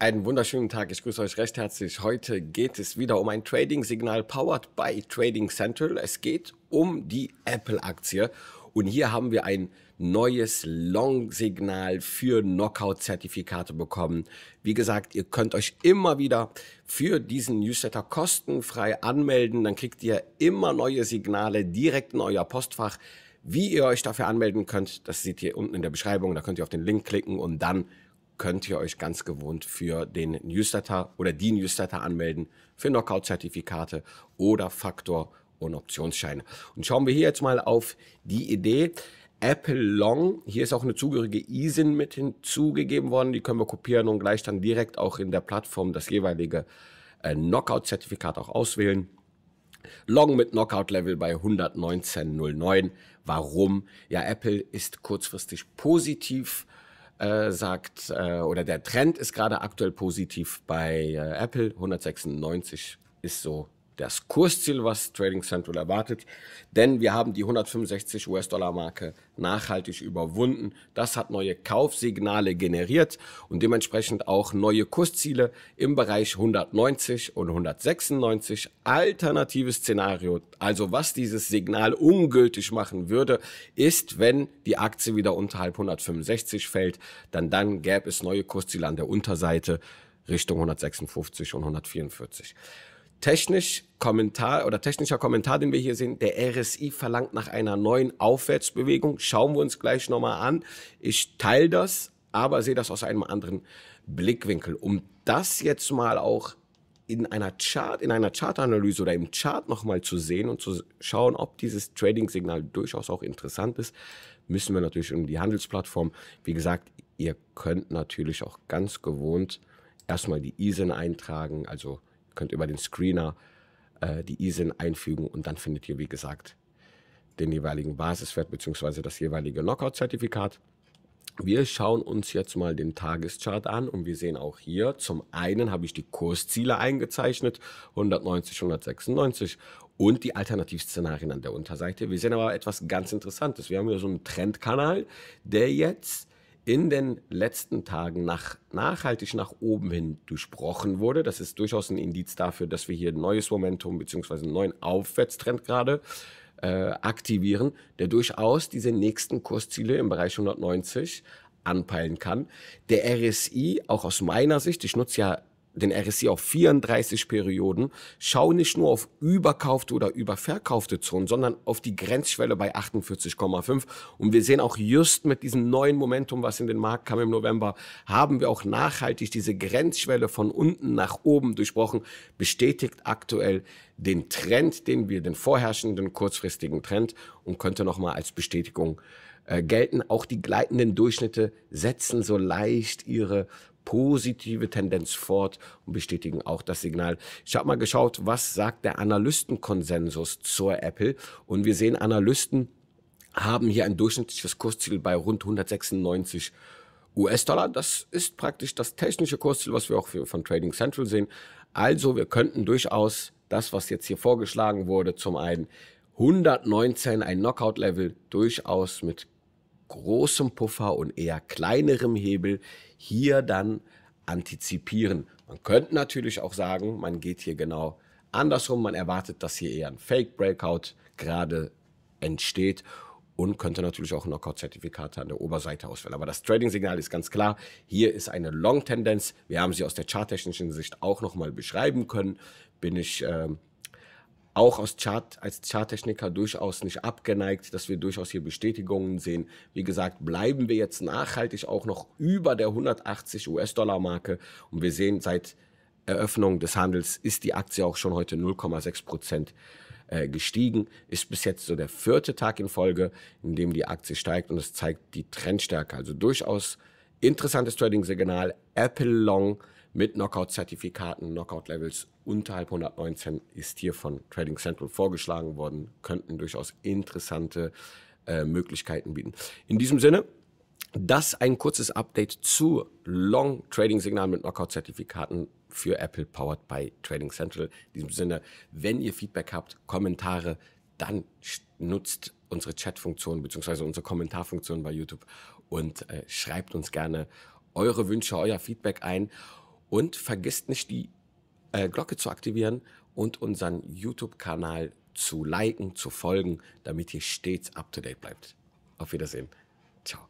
Einen wunderschönen Tag, ich grüße euch recht herzlich. Heute geht es wieder um ein Trading-Signal powered by Trading Central. Es geht um die Apple-Aktie und hier haben wir ein neues Long-Signal für Knockout-Zertifikate bekommen. Wie gesagt, ihr könnt euch immer wieder für diesen Newsletter kostenfrei anmelden, dann kriegt ihr immer neue Signale direkt in euer Postfach. Wie ihr euch dafür anmelden könnt, das seht ihr unten in der Beschreibung, da könnt ihr auf den Link klicken und dann könnt ihr euch ganz gewohnt für den Newsletter oder die Newsletter anmelden, für Knockout-Zertifikate oder Faktor- und Optionsscheine. Und schauen wir hier jetzt mal auf die Idee. Apple Long, hier ist auch eine zugehörige ISIN mit hinzugegeben worden, die können wir kopieren und gleich dann direkt auch in der Plattform das jeweilige äh, Knockout-Zertifikat auch auswählen. Long mit Knockout-Level bei 119,09. Warum? Ja, Apple ist kurzfristig positiv äh, sagt, äh, oder der Trend ist gerade aktuell positiv bei äh, Apple. 196 ist so das Kursziel, was Trading Central erwartet. Denn wir haben die 165 US-Dollar-Marke nachhaltig überwunden. Das hat neue Kaufsignale generiert und dementsprechend auch neue Kursziele im Bereich 190 und 196. Alternatives Szenario, also was dieses Signal ungültig machen würde, ist, wenn die Aktie wieder unterhalb 165 fällt, dann dann gäbe es neue Kursziele an der Unterseite Richtung 156 und 144 technisch Kommentar oder technischer Kommentar, den wir hier sehen, der RSI verlangt nach einer neuen Aufwärtsbewegung. Schauen wir uns gleich nochmal an. Ich teile das, aber sehe das aus einem anderen Blickwinkel. Um das jetzt mal auch in einer Chart, in einer Chartanalyse oder im Chart nochmal zu sehen und zu schauen, ob dieses Trading-Signal durchaus auch interessant ist, müssen wir natürlich um die Handelsplattform. Wie gesagt, ihr könnt natürlich auch ganz gewohnt erstmal die ISIN eintragen, also Könnt über den Screener äh, die ISIN einfügen und dann findet ihr, wie gesagt, den jeweiligen Basiswert bzw. das jeweilige Knockout-Zertifikat. Wir schauen uns jetzt mal den Tageschart an und wir sehen auch hier, zum einen habe ich die Kursziele eingezeichnet, 190, 196 und die Alternativszenarien an der Unterseite. Wir sehen aber etwas ganz Interessantes. Wir haben hier so einen Trendkanal, der jetzt in den letzten Tagen nach, nachhaltig nach oben hin durchbrochen wurde. Das ist durchaus ein Indiz dafür, dass wir hier ein neues Momentum bzw. einen neuen Aufwärtstrend gerade äh, aktivieren, der durchaus diese nächsten Kursziele im Bereich 190 anpeilen kann. Der RSI, auch aus meiner Sicht, ich nutze ja den RSI auf 34 Perioden, schau nicht nur auf überkaufte oder überverkaufte Zonen, sondern auf die Grenzschwelle bei 48,5. Und wir sehen auch just mit diesem neuen Momentum, was in den Markt kam im November, haben wir auch nachhaltig diese Grenzschwelle von unten nach oben durchbrochen, bestätigt aktuell den Trend, den wir, den vorherrschenden kurzfristigen Trend und könnte nochmal als Bestätigung äh, gelten. Auch die gleitenden Durchschnitte setzen so leicht ihre positive Tendenz fort und bestätigen auch das Signal. Ich habe mal geschaut, was sagt der Analystenkonsensus zur Apple und wir sehen Analysten haben hier ein durchschnittliches Kursziel bei rund 196 US-Dollar. Das ist praktisch das technische Kursziel, was wir auch für, von Trading Central sehen. Also wir könnten durchaus das, was jetzt hier vorgeschlagen wurde, zum einen 119, ein Knockout-Level, durchaus mit großem Puffer und eher kleinerem Hebel hier dann antizipieren. Man könnte natürlich auch sagen, man geht hier genau andersrum, man erwartet, dass hier eher ein Fake Breakout gerade entsteht und könnte natürlich auch Knockout-Zertifikate an der Oberseite auswählen. Aber das Trading-Signal ist ganz klar. Hier ist eine Long-Tendenz. Wir haben sie aus der charttechnischen Sicht auch nochmal beschreiben können. Bin ich äh, auch aus Chart, als Charttechniker durchaus nicht abgeneigt, dass wir durchaus hier Bestätigungen sehen. Wie gesagt, bleiben wir jetzt nachhaltig auch noch über der 180 US-Dollar-Marke und wir sehen seit Eröffnung des Handels ist die Aktie auch schon heute 0,6 Prozent äh, gestiegen, ist bis jetzt so der vierte Tag in Folge, in dem die Aktie steigt und es zeigt die Trendstärke. Also durchaus interessantes Trading-Signal. Apple Long mit Knockout-Zertifikaten, Knockout-Levels unterhalb 119 ist hier von Trading Central vorgeschlagen worden, könnten durchaus interessante äh, Möglichkeiten bieten. In diesem Sinne, das ein kurzes Update zu Long Trading signalen mit Knockout-Zertifikaten für Apple powered by Trading Central. In diesem Sinne, wenn ihr Feedback habt, Kommentare, dann nutzt unsere Chat-Funktion bzw. unsere Kommentarfunktion bei YouTube und äh, schreibt uns gerne eure Wünsche, euer Feedback ein. Und vergesst nicht, die äh, Glocke zu aktivieren und unseren YouTube-Kanal zu liken, zu folgen, damit ihr stets up to date bleibt. Auf Wiedersehen. Ciao.